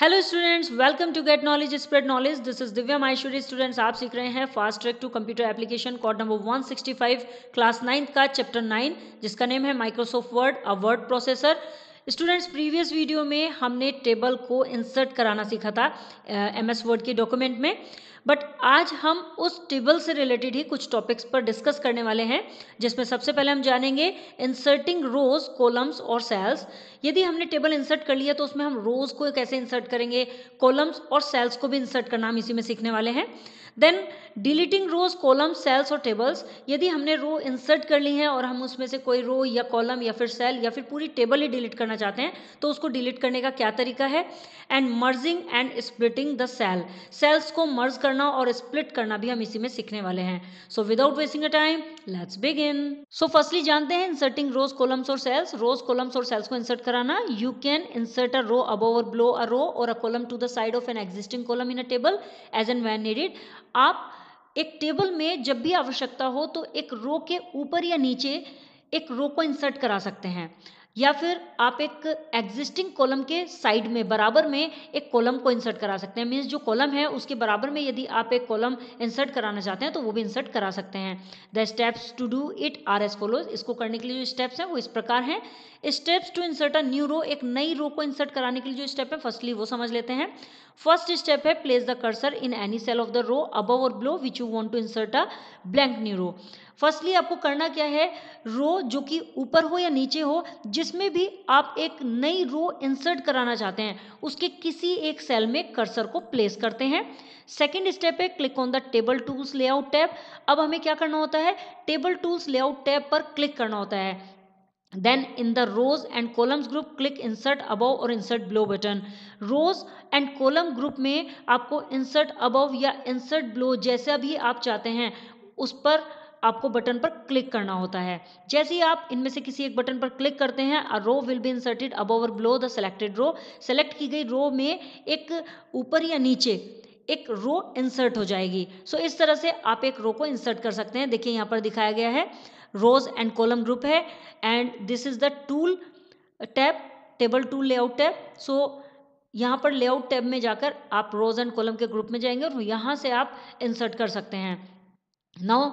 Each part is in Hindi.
hello students welcome to get knowledge spread knowledge this is Divya Maheshwari students आप सीख रहे हैं fast track to computer application code number 165 class ninth का चैप्टर नाइन जिसका नेम है Microsoft Word a word processor students previous video में हमने टेबल को इंसर्ट कराना सीखा था एम एस वर्ड के डॉक्यूमेंट में बट आज हम उस टेबल से रिलेटेड ही कुछ टॉपिक्स पर डिस्कस करने वाले हैं जिसमें सबसे पहले हम जानेंगे इंसर्टिंग रोज कॉलम्स और सेल्स यदि हमने टेबल इंसर्ट कर लिया तो उसमें हम रोज को कैसे इंसर्ट करेंगे कॉलम्स और सेल्स को भी इंसर्ट करना हम इसी में सीखने वाले हैं then deleting rows column cells और टेबल्स यदि हमने रो इंसर्ट कर ली है और हम उसमें से कोई रो या कॉलम या फिर सेल या फिर पूरी टेबल ही डिलीट करना चाहते हैं तो उसको डिलीट करने का क्या तरीका है and merging and splitting the cell cells को मर्ज करना और स्प्लिट करना भी हम इसी में सीखने वाले हैं so without wasting a time let's begin so firstly जानते हैं इंसर्टिंग रोज कॉलम्स और सेल्स रोज कॉलम्स और सेल्स को इंसर्ट कराना you can insert a row above और ब्लो अ रो और a column to the side of an existing column in a table as and when needed आप एक टेबल में जब भी आवश्यकता हो तो एक रो के ऊपर या नीचे एक रो को इंसर्ट करा सकते हैं या फिर आप एक एग्जिस्टिंग कॉलम के साइड में बराबर में एक कॉलम को इंसर्ट करा सकते हैं मीन्स जो कॉलम है उसके बराबर में यदि आप एक कॉलम इंसर्ट कराना चाहते हैं तो वो भी इंसर्ट करा सकते हैं the steps to do it are as follows इसको करने के लिए जो स्टेप्स हैं वो इस प्रकार हैं steps to insert a new row एक नई रो को इंसर्ट कराने के लिए जो स्टेप है फर्स्टली वो समझ लेते हैं फर्स्ट स्टेप है place the cursor in any cell of the row above और below which you want to insert a blank new row firstly आपको करना क्या है रो जो कि ऊपर हो या नीचे हो जिसमें भी आप एक नई रो इंसर्ट कराना चाहते हैं उसके किसी एक सेल में कर्सर को प्लेस करते हैं सेकेंड स्टेप है click on the table tools layout tab अब हमें क्या करना होता है टेबल टूल्स लेआउट टैब पर क्लिक करना होता है then in the rows and columns group click insert above और insert below button rows and column group में आपको इंसर्ट अबव या इंसर्ट ब्लो जैसे भी आप चाहते हैं उस पर आपको बटन पर क्लिक करना होता है जैसे ही आप इनमें से किसी एक बटन पर क्लिक करते हैं a row will be inserted अब over below the selected row select की गई रो में एक ऊपर या नीचे एक रो इंसर्ट हो जाएगी सो so, इस तरह से आप एक रो को इंसर्ट कर सकते हैं देखिए यहाँ पर दिखाया गया है रोज एंड कॉलम ग्रुप है and this is the tool tab table tool layout tab so यहाँ पर लेआउट टैब में जाकर आप रोज एंड कॉलम के ग्रुप में जाएंगे और यहाँ से आप इंसर्ट कर सकते हैं now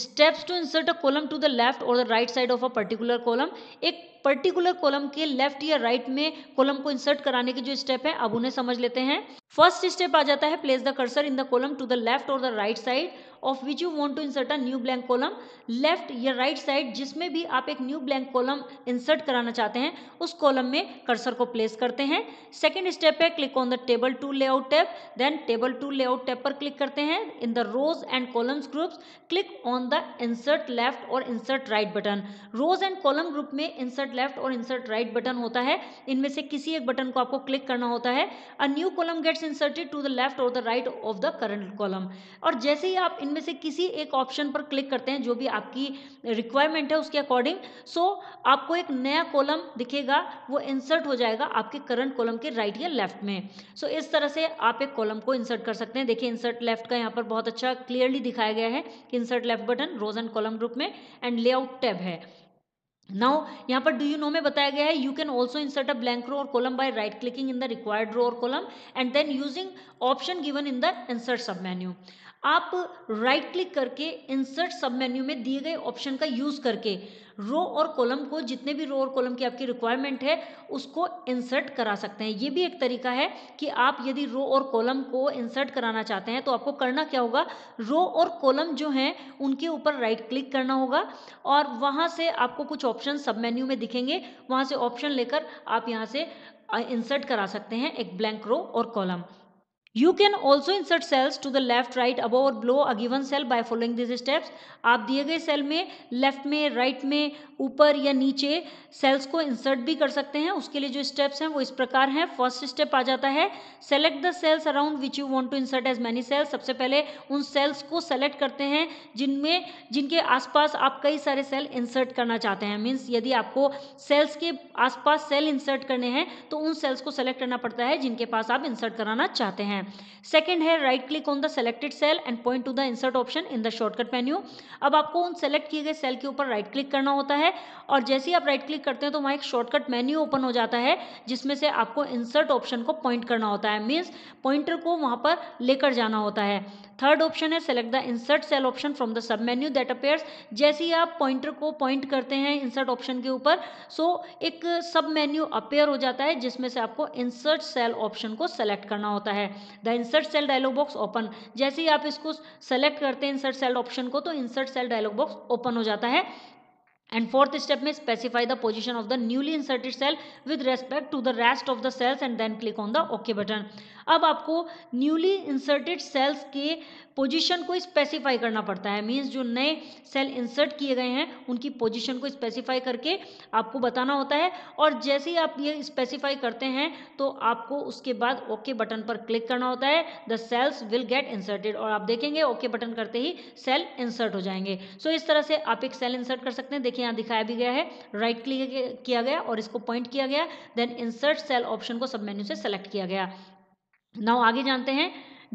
steps to insert a column to the left और the right side of a particular column एक पर्टिकुलर कॉलम के लेफ्ट या राइट में कॉलम को इंसर्ट कराने के जो स्टेप है अब उन्हें समझ लेते हैं फर्स्ट स्टेप आ जाता है place the cursor in the column to the left और the right side of which you want to insert a new blank column left या राइट right साइड जिसमें भी आप एक न्यू ब्लैंक कॉलम इंसर्ट कराना चाहते हैं उस कॉलम में कर्सर को प्लेस करते हैं सेकेंड स्टेप है click on the table to layout tab then table to layout tab पर क्लिक करते हैं in the rows and columns groups click on the insert left और insert right button rows and column group में इंसर्ट लेफ्ट और इंसर्ट राइट बटन होता है इनमें से किसी एक बटन को आपको क्लिक करना होता है a new column gets inserted to the left और the right of the current column और जैसे ही आप इन इनमें से किसी एक ऑप्शन पर क्लिक करते हैं जो भी आपकी रिक्वायरमेंट है उसके अकॉर्डिंग सो so, आपको एक नया कॉलम दिखेगा वो इंसर्ट हो जाएगा आपके करंट कॉलम के राइट या लेफ्ट में सो so, इस तरह से आप एक कॉलम को इंसर्ट कर सकते हैं देखिए इंसर्ट लेफ्ट का यहाँ पर बहुत अच्छा क्लियरली दिखाया गया है कि insert left button rows and column group में एंड लेआउट टैब है नाउ यहाँ पर डू यू नो में बताया गया है you can also insert a blank row और column by right clicking in the required row और column and then using option given in the insert sub menu आप राइट क्लिक करके इंसर्ट सब मेन्यू में दिए गए ऑप्शन का यूज करके रो और कॉलम को जितने भी रो और कॉलम की आपकी रिक्वायरमेंट है उसको इंसर्ट करा सकते हैं ये भी एक तरीका है कि आप यदि रो और कॉलम को इंसर्ट कराना चाहते हैं तो आपको करना क्या होगा रो और कॉलम जो हैं उनके ऊपर राइट क्लिक करना होगा और वहाँ से आपको कुछ ऑप्शन सब मेन्यू में दिखेंगे वहाँ से ऑप्शन लेकर आप यहाँ से इंसर्ट करा सकते हैं एक ब्लैंक रो और column you can also insert cells to the left right above or below a given cell by following this steps आप दिए गए सेल में लेफ्ट में राइट right में ऊपर या नीचे सेल्स को इंसर्ट भी कर सकते हैं उसके लिए जो स्टेप्स हैं वो इस प्रकार हैं फर्स्ट स्टेप आ जाता है select the cells around which you want to insert as many cells सबसे पहले उन सेल्स को सेलेक्ट करते हैं जिनमें जिनके आसपास आप कई सारे सेल इंसर्ट करना चाहते हैं मीन्स यदि आपको सेल्स के आसपास सेल इंसर्ट करने हैं तो उन सेल्स को सेलेक्ट करना पड़ता है जिनके पास आप इंसर्ट कराना चाहते हैं हैं सेकंड है right click on the selected cell and point to the insert option in the shortcut menu अब आपको उन सेलेक्ट किए गए सेल के ऊपर राइट क्लिक करना होता है और जैसे ही आप राइट क्लिक करते हैं तो वहाँ एक शॉर्टकट मेन्यू ओपन हो जाता है जिसमें से आपको इंसर्ट ऑप्शन को पॉइंट करना होता है मीन्स पॉइंटर को वहाँ पर लेकर जाना होता है थर्ड ऑप्शन है select the insert cell option from the sub menu that appears जैसे ही आप पॉइंटर को पॉइंट करते हैं इंसर्ट ऑप्शन के ऊपर सो so, एक सब मेन्यू अपेयर हो जाता है जिसमें से आपको इंसर्ट सेल ऑप्शन को सेलेक्ट करना होता है the insert cell dialog box open जैसे ही आप इसको सेलेक्ट करते हैं इंसर्ट सेल ऑप्शन को तो insert cell dialog box open हो जाता है एंड फोर्थ स्टेप में specify the position of the newly inserted cell with respect to the rest of the cells and then click on the okay button अब आपको न्यूली इंसर्टेड सेल्स के पोजीशन को स्पेसिफाई करना पड़ता है मीन्स जो नए सेल इंसर्ट किए गए हैं उनकी पोजीशन को स्पेसिफाई करके आपको बताना होता है और जैसे ही आप ये स्पेसिफाई करते हैं तो आपको उसके बाद ओके okay बटन पर क्लिक करना होता है the cells will get inserted और आप देखेंगे ओके okay बटन करते ही सेल इंसर्ट हो जाएंगे सो so, इस तरह से आप एक सेल इंसर्ट कर सकते हैं देखिए यहाँ दिखाया भी गया है राइट right क्लिक किया गया और इसको पॉइंट किया गया देन इंसर्ट सेल ऑप्शन को सब मेन्यू से सेलेक्ट किया गया नाउ आगे जानते हैं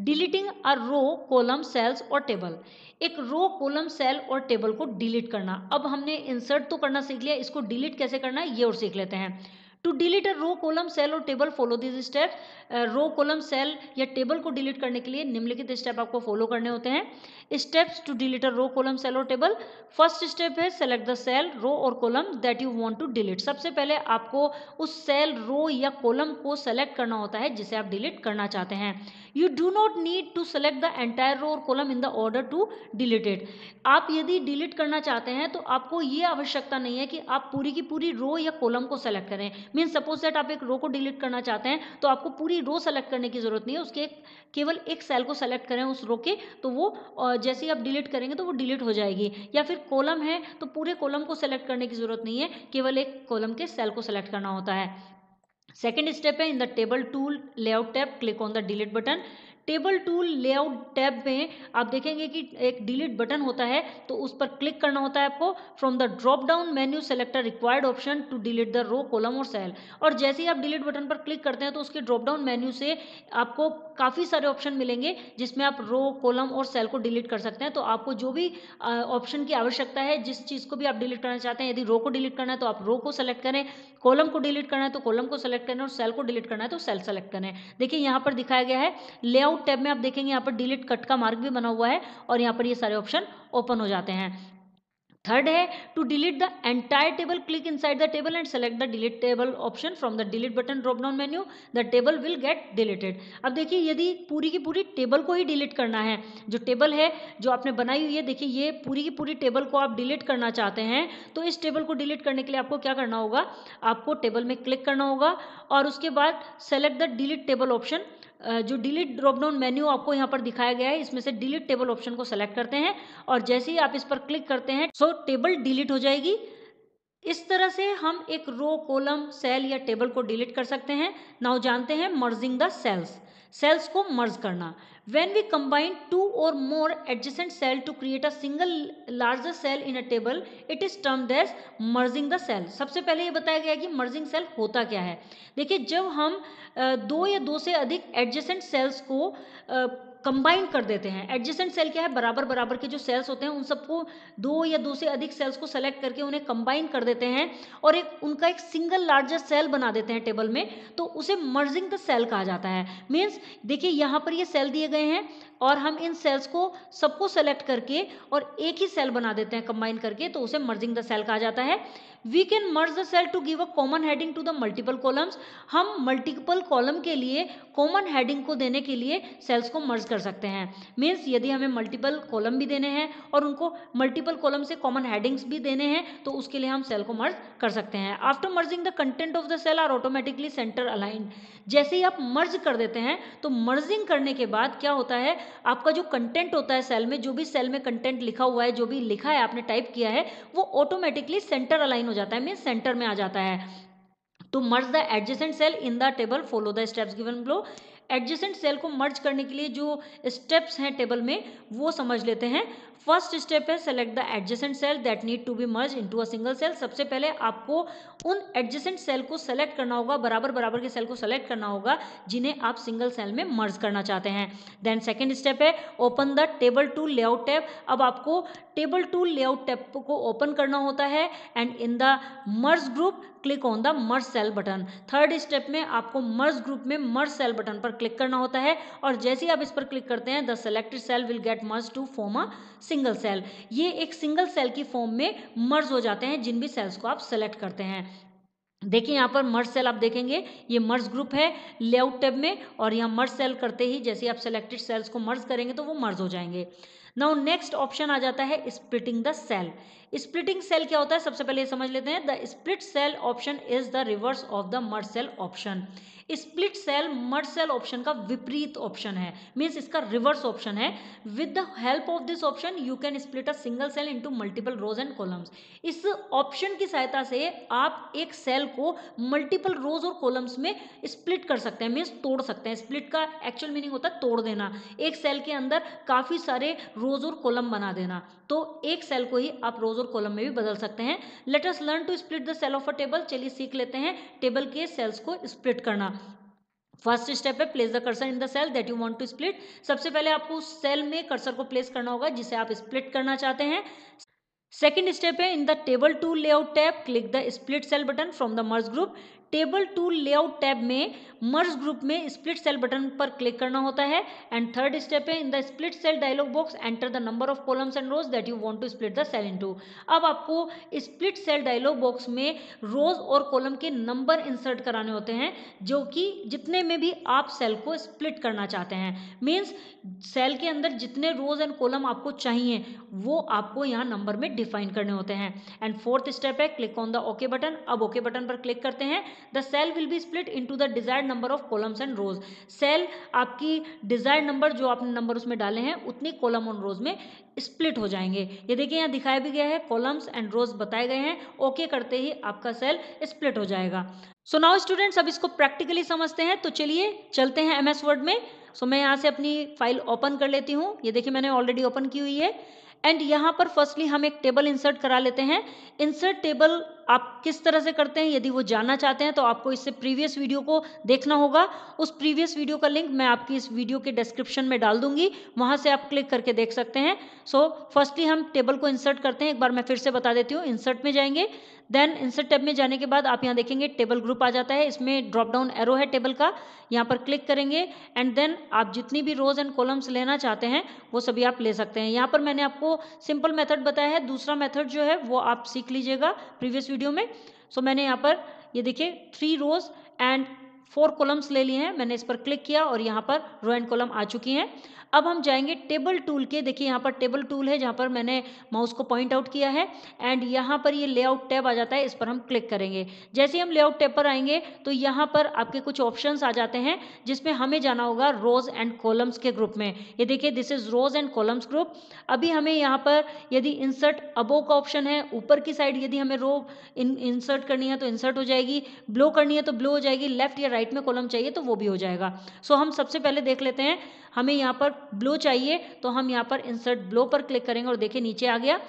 deleting a row column cells or table एक रो कॉलम सेल और टेबल को डिलीट करना अब हमने इंसर्ट तो करना सीख लिया इसको डिलीट कैसे करना है ये और सीख लेते हैं to delete a row column cell और table follow this step row column cell या टेबल को डिलीट करने के लिए निम्नलिखित स्टेप आपको फॉलो करने होते हैं steps to delete a row column cell और टेबल फर्स्ट स्टेप है सेलेक्ट द सेल रो और column that you want to delete सबसे पहले आपको उस सेल रो या कॉलम को सेलेक्ट करना होता है जिसे आप डिलीट करना चाहते हैं you do not need to select the entire row और column in the order to deleted आप यदि डिलीट करना चाहते हैं तो आपको ये आवश्यकता नहीं है कि आप पूरी की पूरी रो या कॉलम को सेलेक्ट करें मीन सपोज दैट आप एक रो को डिलीट करना चाहते हैं तो आपको पूरी रो सेलेक्ट करने की जरूरत नहीं है उसके केवल एक सेल को सेलेक्ट करें उस रो के तो वो जैसे ही आप डिलीट करेंगे तो वो डिलीट हो जाएगी या फिर कॉलम है तो पूरे कॉलम को सेलेक्ट करने की जरूरत नहीं है केवल एक कॉलम के सेल को सेलेक्ट करना होता है सेकेंड स्टेप है in the table tool layout tab click on the delete button table tool layout tab में आप देखेंगे कि एक डिलीट बटन होता है तो उस पर क्लिक करना होता है आपको from the drop down menu a required option to delete the row column और सेल और जैसे ही आप डिलीट बटन पर क्लिक करते हैं तो उसके ड्रॉप डाउन मेन्यू से आपको काफ़ी सारे ऑप्शन मिलेंगे जिसमें आप रो कॉलम और सेल को डिलीट कर सकते हैं तो आपको जो भी ऑप्शन की आवश्यकता है जिस चीज़ को भी आप डिलीट करना चाहते हैं यदि रो को डिलीट करना है तो आप रो को सेलेक्ट करें कॉलम को डिलीट करना है तो कॉलम को सेलेक्ट करें और सेल को डिलीट करना है तो सेल सेलेक्ट करें देखिए यहाँ पर दिखाया गया है लेआउट आउट टैब में आप देखेंगे यहाँ पर डिलीट कट का मार्ग भी बना हुआ है और यहाँ पर ये सारे ऑप्शन ओपन हो जाते हैं थर्ड है to delete the entire table click inside the table and select the delete table option from the delete button drop down menu the table will get deleted अब देखिए यदि पूरी की पूरी टेबल को ही डिलीट करना है जो टेबल है जो आपने बनाई हुई है देखिए ये पूरी की पूरी टेबल को आप डिलीट करना चाहते हैं तो इस टेबल को डिलीट करने के लिए आपको क्या करना होगा आपको टेबल में क्लिक करना होगा और उसके बाद select the delete table option जो डिलीट ड्रॉप डाउन मेन्यू आपको यहाँ पर दिखाया गया है इसमें से डिलीट टेबल ऑप्शन को सेलेक्ट करते हैं और जैसे ही आप इस पर क्लिक करते हैं सो टेबल डिलीट हो जाएगी इस तरह से हम एक रो कॉलम सेल या टेबल को डिलीट कर सकते हैं नाउ जानते हैं मर्जिंग द सेल्स सेल्स को मर्ज करना when we combine two or more adjacent cell to create a single larger cell in a table it is term as merging the cell सबसे पहले ये बताया गया कि मर्जिंग सेल होता क्या है देखिए जब हम दो या दो से अधिक एडजेसेंट सेल्स को कंबाइन कर देते हैं एडजेसेंट सेल क्या है बराबर बराबर के जो सेल्स होते हैं उन सबको दो या दो से अधिक सेल्स को सेलेक्ट करके उन्हें कंबाइन कर देते हैं और एक उनका एक सिंगल लार्जेस्ट सेल बना देते हैं टेबल में तो उसे मर्जिंग द सेल कहा जाता है मीन्स देखिए यहाँ पर ये सेल दिए गए हैं और हम इन सेल्स को सबको सेलेक्ट करके और एक ही सेल बना देते हैं कंबाइन करके तो उसे मर्जिंग द सेल कहा जाता है we can merge the cell to give a common heading to the multiple columns हम मल्टीपल कॉलम के लिए कॉमन हेडिंग को देने के लिए सेल्स को मर्ज कर सकते हैं मीन्स यदि हमें मल्टीपल कॉलम भी देने हैं और उनको मल्टीपल कॉलम से कॉमन हेडिंग्स भी देने हैं तो उसके लिए हम सेल को मर्ज कर सकते हैं after merging the content of the cell are automatically center aligned जैसे ही आप मर्ज कर देते हैं तो मर्जिंग करने के बाद क्या होता है आपका जो कंटेंट होता है सेल में जो भी सेल में कंटेंट लिखा हुआ है जो भी लिखा है आपने टाइप किया है वो ऑटोमेटिकली सेंटर अलाइन हो जाता है मीन सेंटर में आ जाता है तो merge the adjacent cell in the table follow the steps given below adjacent cell को मर्ज करने के लिए जो स्टेप्स हैं टेबल में वो समझ लेते हैं फर्स्ट स्टेप है select the adjacent cell that need to be merge into a single cell सबसे पहले आपको उन एडजेसेंट सेल को सेलेक्ट करना होगा बराबर बराबर के सेल को सेलेक्ट करना होगा जिन्हें आप सिंगल सेल में मर्ज करना चाहते हैं देन सेकेंड स्टेप है open the table to layout tab अब आपको टेबल टू लेआउट टैप को ओपन करना होता है and in the merge group click on the merge cell button third step में आपको मर्ज ग्रुप में मर्ज सेल बटन पर क्लिक करना होता है और जैसे ही आप इस पर क्लिक करते हैं the selected cell will get merge to form a single single cell ये एक सिंगल सेल की फॉर्म में मर्ज हो जाते हैं जिन भी सेल्स को आप सेलेक्ट करते हैं देखिए यहाँ पर मर्ज सेल आप देखेंगे ये मर्ज ग्रुप है लेआउट टैब में और यहाँ मर्ज सेल करते ही जैसे आप सेलेक्टेड सेल्स को मर्ज करेंगे तो वो मर्ज हो जाएंगे नाउ नेक्स्ट ऑप्शन आ जाता है splitting the cell splitting cell क्या होता है सबसे पहले समझ लेते हैं the split cell option is the reverse of the merge cell option split cell merge cell option का विपरीत ऑप्शन है मीन्स इसका रिवर्स ऑप्शन है with the help of this option you can split a single cell into multiple rows and columns इस ऑप्शन की सहायता से आप एक सेल को मल्टीपल रोज और कॉलम्स में स्प्लिट कर सकते हैं मीन्स तोड़ सकते हैं स्प्लिट का एक्चुअल मीनिंग होता है तोड़ देना एक सेल के अंदर काफ़ी सारे रोज और कॉलम बना देना तो एक सेल को ही आप रोज रोज और कॉलम में भी बदल सकते हैं let's learn to split the cell of a table चलिए सीख लेते हैं टेबल के सेल्स को स्प्लिट करना फर्स्ट स्टेप है place the cursor in the cell that you want to split सबसे पहले आपको उस सेल में कर्सर को प्लेस करना होगा जिसे आप स्प्लिट करना चाहते हैं सेकेंड स्टेप है in the table to layout tab click the split cell button from the merge group table to layout tab में मर्ज ग्रुप में स्प्लिट सेल बटन पर क्लिक करना होता है एंड थर्ड स्टेप है in the split cell dialog box enter the number of columns and rows that you want to split the cell into अब आपको स्प्लिट सेल डायलॉग बॉक्स में रोज और कॉलम के नंबर इंसर्ट कराने होते हैं जो कि जितने में भी आप सेल को स्प्लिट करना चाहते हैं मीन्स सेल के अंदर जितने रोज एंड कॉलम आपको चाहिए वो आपको यहाँ नंबर में डिफाइन करने होते हैं एंड फोर्थ स्टेप है click on the okay button अब ओके okay बटन पर क्लिक करते हैं the cell will be split into the desired number of columns and rows cell आपकी डिजायर्ड नंबर जो आपने नंबर उसमें डाले हैं उतनी कॉलम और रोज में स्प्लिट हो जाएंगे ये देखिए यहाँ दिखाया भी गया है कॉलम्स एंड रोज बताए गए हैं ओके okay करते ही आपका सेल स्प्लिट हो जाएगा सो नाउ स्टूडेंट्स अब इसको प्रैक्टिकली समझते हैं तो चलिए चलते हैं एम एस वर्ड में सो so, मैं यहाँ से अपनी फाइल ओपन कर लेती हूँ ये देखिए मैंने ऑलरेडी ओपन की हुई है एंड यहाँ पर फर्स्टली हम एक टेबल इंसर्ट करा लेते हैं इंसर्ट टेबल आप किस तरह से करते हैं यदि वो जानना चाहते हैं तो आपको इससे प्रीवियस वीडियो को देखना होगा उस प्रीवियस वीडियो का लिंक मैं आपकी इस वीडियो के डिस्क्रिप्शन में डाल दूंगी वहां से आप क्लिक करके देख सकते हैं सो so, फर्स्टली हम टेबल को इंसर्ट करते हैं एक बार मैं फिर से बता देती हूँ इंसर्ट में जाएंगे देन इंसर्ट टेब में जाने के बाद आप यहाँ देखेंगे टेबल ग्रुप आ जाता है इसमें ड्रॉप डाउन एरो है टेबल का यहाँ पर क्लिक करेंगे एंड देन आप जितनी भी रोज एंड कॉलम्स लेना चाहते हैं वो सभी आप ले सकते हैं यहाँ पर मैंने आपको सिंपल मेथड बताया है दूसरा मेथड जो है वो आप सीख लीजिएगा प्रीवियस वीडियो में सो so, मैंने यहाँ पर ये देखिए three rows and four columns ले लिए हैं मैंने इस पर क्लिक किया और यहाँ पर रो एंड कॉलम आ चुकी हैं अब हम जाएंगे टेबल टूल के देखिए यहाँ पर टेबल टूल है जहाँ पर मैंने माउस को पॉइंट आउट किया है एंड यहाँ पर ये लेआउट टैब आ जाता है इस पर हम क्लिक करेंगे जैसे हम लेआउट टैब पर आएंगे तो यहाँ पर आपके कुछ ऑप्शन आ जाते हैं जिसमें हमें जाना होगा रोज एंड कॉलम्स के ग्रुप में ये देखिए this is rows and columns group अभी हमें यहाँ पर यदि इंसर्ट अबो का ऑप्शन है ऊपर की साइड यदि हमें रो इंसर्ट करनी है तो इंसर्ट हो जाएगी ब्लो करनी है तो ब्लो हो जाएगी लेफ्ट या राइट में कॉलम चाहिए तो वो भी हो जाएगा सो so, हम सबसे पहले देख लेते हैं हमें यहाँ पर ब्लो चाहिए तो हम यहाँ पर इंसर्ट ब्लो पर क्लिक करेंगे और देखिए नीचे आ गया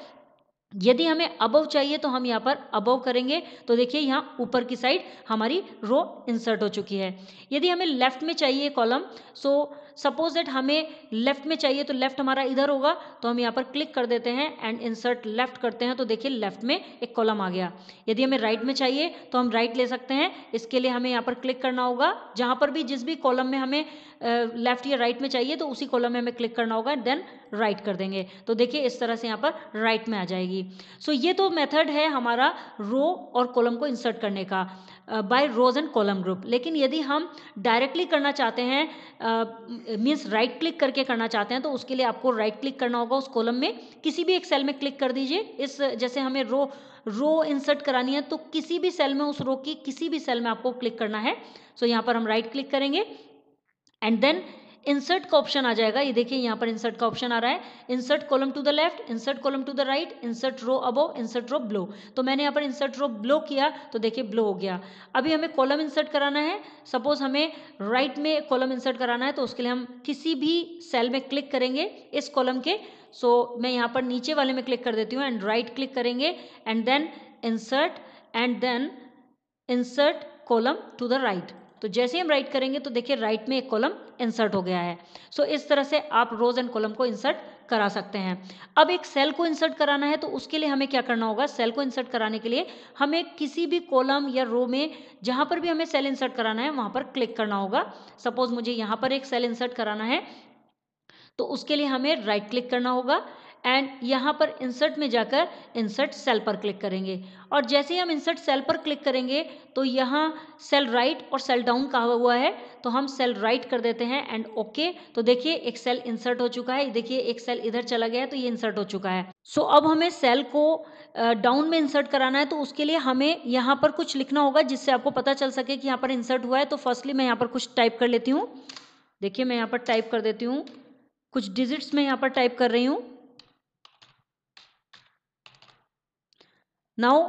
यदि हमें अबव चाहिए तो हम यहाँ पर अबव करेंगे तो देखिए यहाँ ऊपर की साइड हमारी रो इंसर्ट हो चुकी है यदि हमें लेफ्ट में चाहिए column so so, suppose that हमें लेफ्ट में चाहिए तो लेफ्ट हमारा इधर होगा तो हम यहाँ पर क्लिक कर देते हैं एंड इंसर्ट लेफ्ट करते हैं तो देखिए लेफ्ट में एक कॉलम आ गया यदि हमें राइट में चाहिए तो हम राइट ले सकते हैं इसके लिए हमें यहाँ पर क्लिक करना होगा जहाँ पर भी जिस भी कॉलम में हमें लेफ्ट या राइट में चाहिए तो उसी कॉलम में हमें क्लिक करना होगा देन राइट कर देंगे तो देखिए इस तरह से यहाँ पर राइट में आ जाएगी सो so, ये तो मेथड है हमारा रो और कॉलम को इंसर्ट करने का by rows and column group लेकिन यदि हम डायरेक्टली करना चाहते हैं मीन्स राइट क्लिक करके करना चाहते हैं तो उसके लिए आपको राइट right क्लिक करना होगा उस कॉलम में किसी भी एक सेल में क्लिक कर दीजिए इस जैसे हमें रो रो इंसर्ट करानी है तो किसी भी सेल में उस रो की किसी भी सेल में आपको क्लिक करना है सो so, यहाँ पर हम राइट right क्लिक करेंगे एंड देन इंसर्ट का ऑप्शन आ जाएगा ये देखिए यहाँ पर इंसर्ट का ऑप्शन आ रहा है insert column to the left insert column to the right insert row above insert row below तो मैंने यहाँ पर इंसर्ट रो ब्लो किया तो देखिए ब्लो हो गया अभी हमें कॉलम इंसर्ट कराना है सपोज हमें राइट right में कॉलम इंसर्ट कराना है तो उसके लिए हम किसी भी सेल में क्लिक करेंगे इस कॉलम के सो so, मैं यहाँ पर नीचे वाले में क्लिक कर देती हूँ एंड राइट क्लिक करेंगे and then insert and then insert column to the right तो जैसे हम राइट करेंगे तो देखिए राइट में एक कॉलम इंसर्ट हो गया है सो so, इस तरह से आप रोज एंड कॉलम को इंसर्ट करा सकते हैं अब एक सेल को इंसर्ट कराना है तो उसके लिए हमें क्या करना होगा सेल को इंसर्ट कराने के लिए हमें किसी भी कॉलम या रो में जहां पर भी हमें सेल इंसर्ट कराना है वहां पर क्लिक करना होगा सपोज मुझे यहां पर एक सेल इंसर्ट कराना है तो उसके लिए हमें राइट क्लिक करना होगा एंड यहाँ पर इंसर्ट में जाकर इंसर्ट सेल पर क्लिक करेंगे और जैसे ही हम इंसर्ट सेल पर क्लिक करेंगे तो यहाँ सेल राइट और सेल डाउन कहा हुआ है तो हम सेल राइट कर देते हैं एंड ओके okay, तो देखिए एक सेल इंसर्ट हो चुका है देखिए एक सेल इधर चला गया है तो ये इंसर्ट हो चुका है सो so, अब हमें सेल को डाउन uh, में इंसर्ट कराना है तो उसके लिए हमें यहाँ पर कुछ लिखना होगा जिससे आपको पता चल सके कि यहाँ पर इंसर्ट हुआ है तो फर्स्टली मैं यहाँ पर कुछ टाइप कर लेती हूँ देखिए मैं यहाँ पर टाइप कर देती हूँ कुछ डिजिट्स में यहाँ पर टाइप कर रही हूँ नाउ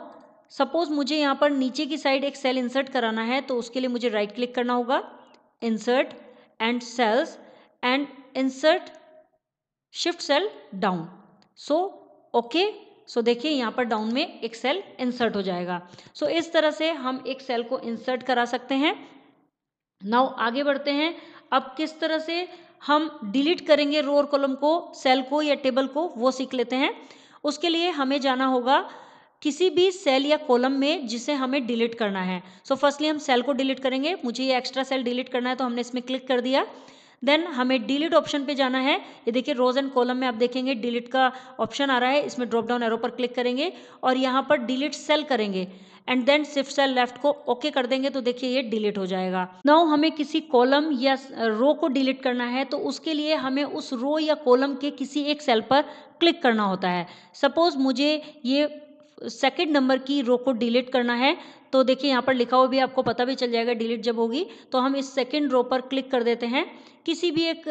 सपोज मुझे यहाँ पर नीचे की साइड एक सेल इंसर्ट कराना है तो उसके लिए मुझे राइट क्लिक करना होगा insert and cells and insert shift cell down so okay so देखिए यहाँ पर डाउन में एक सेल इंसर्ट हो जाएगा सो so, इस तरह से हम एक सेल को इंसर्ट करा सकते हैं नाउ आगे बढ़ते हैं अब किस तरह से हम डिलीट करेंगे रो और कॉलम को सेल को या टेबल को वो सीख लेते हैं उसके लिए हमें जाना होगा किसी भी सेल या कॉलम में जिसे हमें डिलीट करना है सो so फर्स्टली हम सेल को डिलीट करेंगे मुझे ये एक्स्ट्रा सेल डिलीट करना है तो हमने इसमें क्लिक कर दिया देन हमें डिलीट ऑप्शन पे जाना है ये देखिए रोज एंड कॉलम में आप देखेंगे डिलीट का ऑप्शन आ रहा है इसमें ड्रॉप डाउन एरो पर क्लिक करेंगे और यहाँ पर डिलीट सेल करेंगे एंड देन सिर्फ सेल लेफ्ट को ओके okay कर देंगे तो देखिए ये डिलीट हो जाएगा नाउ हमें किसी कॉलम या रो को डिलीट करना है तो उसके लिए हमें उस रो या कॉलम के किसी एक सेल पर क्लिक करना होता है सपोज मुझे ये सेकेंड नंबर की रो को डिलीट करना है तो देखिए यहाँ पर लिखा हुआ भी आपको पता भी चल जाएगा डिलीट जब होगी तो हम इस सेकेंड रो पर क्लिक कर देते हैं किसी भी एक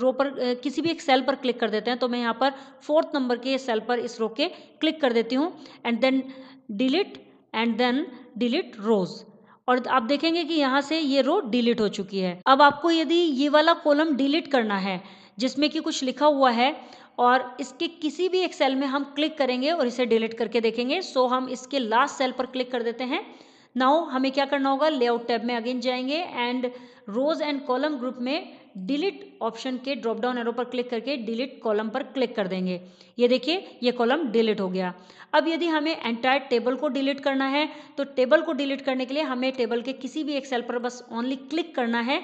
रो पर किसी भी एक सेल पर क्लिक कर देते हैं तो मैं यहाँ पर फोर्थ नंबर के सेल पर इस रो के क्लिक कर देती हूँ and then delete and then delete rows और आप देखेंगे कि यहाँ से ये रो डिलीट हो चुकी है अब आपको यदि ये वाला कॉलम डिलीट करना है जिसमें कि कुछ लिखा हुआ है और इसके किसी भी एक सेल में हम क्लिक करेंगे और इसे डिलीट करके देखेंगे सो हम इसके लास्ट सेल पर क्लिक कर देते हैं नाउ हमें क्या करना होगा लेआउट टैब में अगेन जाएंगे and rows and column group में डिलीट ऑप्शन के ड्रॉप डाउन एरो पर क्लिक करके डिलीट कॉलम पर क्लिक कर देंगे ये देखिए ये कॉलम डिलीट हो गया अब यदि हमें एंटायर टेबल को डिलीट करना है तो टेबल को डिलीट करने के लिए हमें टेबल के किसी भी एक सेल पर बस ओनली क्लिक करना है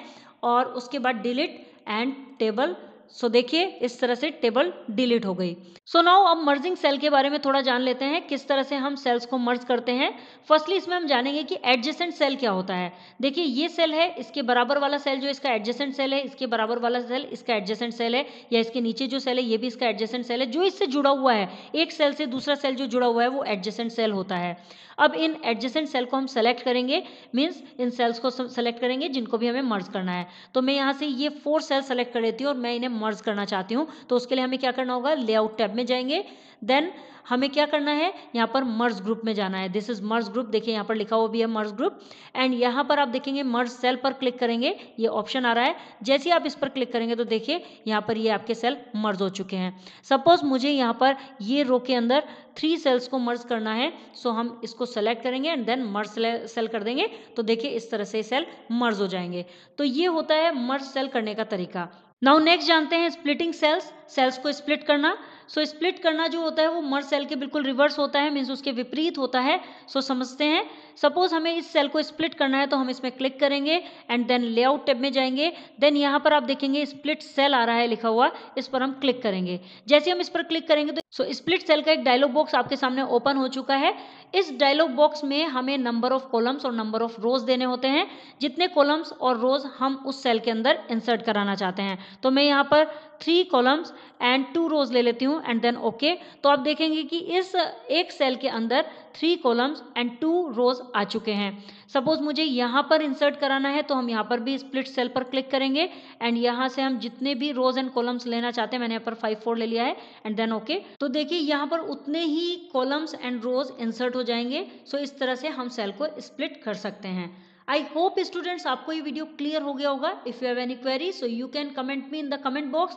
और उसके बाद delete and table so so, देखिए इस तरह से टेबल डिलीट हो गई सो so, नाउ अब मर्जिंग सेल के बारे में थोड़ा जान लेते हैं किस तरह से हम सेल्स को मर्ज करते हैं फर्स्टली इसमें हम जानेंगे कि एडजेसेंट सेल क्या होता है देखिए ये सेल है इसके बराबर वाला सेल जो इसका एडजेसेंट सेल है इसके बराबर वाला सेल इसका एडजेसेंट सेल है या इसके नीचे जो सेल है ये भी इसका एडजेसेंट सेल है जो इससे जुड़ा हुआ है एक सेल से दूसरा सेल जो जुड़ा हुआ है वो एडजेसेंट सेल होता है अब इन एडजेसेंट सेल को हम सेलेक्ट करेंगे मीन्स इन सेल्स को सेलेक्ट करेंगे जिनको भी हमें मर्ज करना है तो मैं यहाँ से ये फोर सेल सेलेक्ट कर लेती हूँ और मैं इन्हें मर्ज करना चाहती हूँ तो उसके लिए हमें क्या करना होगा लेआउट टैब में जाएंगे देन हमें क्या करना है यहाँ पर मर्ज ग्रुप में जाना है दिस इज मर्ज ग्रुप देखिए यहाँ पर लिखा हुआ भी है मर्ज ग्रुप एंड यहाँ पर आप देखेंगे मर्ज सेल पर क्लिक करेंगे ये ऑप्शन आ रहा है जैसे ही आप इस पर क्लिक करेंगे तो देखिए यहाँ पर ये आपके सेल मर्ज हो चुके हैं सपोज मुझे यहाँ पर ये रो के अंदर थ्री सेल्स को मर्ज करना है सो हम इसको सेलेक्ट करेंगे एंड देन मर्ज सेल कर देंगे तो देखिए इस तरह से सेल मर्ज हो जाएंगे तो ये होता है मर्ज सेल करने का तरीका नाउ नेक्स्ट जानते हैं स्प्लिटिंग सेल्स सेल्स को स्प्लिट करना सो so, स्प्लिट करना जो होता है वो मर्ज सेल के बिल्कुल रिवर्स होता है मीन्स उसके विपरीत होता है सो so, समझते हैं सपोज हमें इस सेल को स्प्लिट करना है तो हम इसमें क्लिक करेंगे एंड देन लेआउट टेब में जाएंगे देन यहाँ पर आप देखेंगे स्प्लिट सेल आ रहा है लिखा हुआ इस पर हम क्लिक करेंगे जैसे हम इस पर क्लिक करेंगे तो सो स्प्लिट सेल का एक डायलॉग बॉक्स आपके सामने ओपन हो चुका है इस डायलॉग बॉक्स में हमें नंबर ऑफ कॉलम्स और नंबर ऑफ रोज देने होते हैं जितने कॉलम्स और रोज हम उस सेल के अंदर इंसर्ट कराना चाहते हैं तो मैं यहाँ पर three columns and two rows ले लेती हूँ वैल्यू एंड देन ओके तो आप देखेंगे कि इस एक सेल के अंदर three columns and two rows आ चुके हैं सपोज मुझे यहाँ पर इंसर्ट कराना है तो हम यहाँ पर भी स्प्लिट सेल पर क्लिक करेंगे एंड यहाँ से हम जितने भी रोज एंड कॉलम्स लेना चाहते हैं मैंने यहाँ पर फाइव फोर ले लिया है एंड देन ओके तो देखिए यहाँ पर उतने ही कॉलम्स एंड रोज इंसर्ट हो जाएंगे सो so इस तरह से हम सेल को स्प्लिट कर सकते हैं आई होप स्टूडेंट्स आपको ये वीडियो क्लियर हो गया होगा if you have any query so you can comment me in the comment box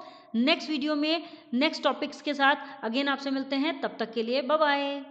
next video में नेक्स्ट टॉपिक्स के साथ अगेन आपसे मिलते हैं तब तक के लिए बाय बाय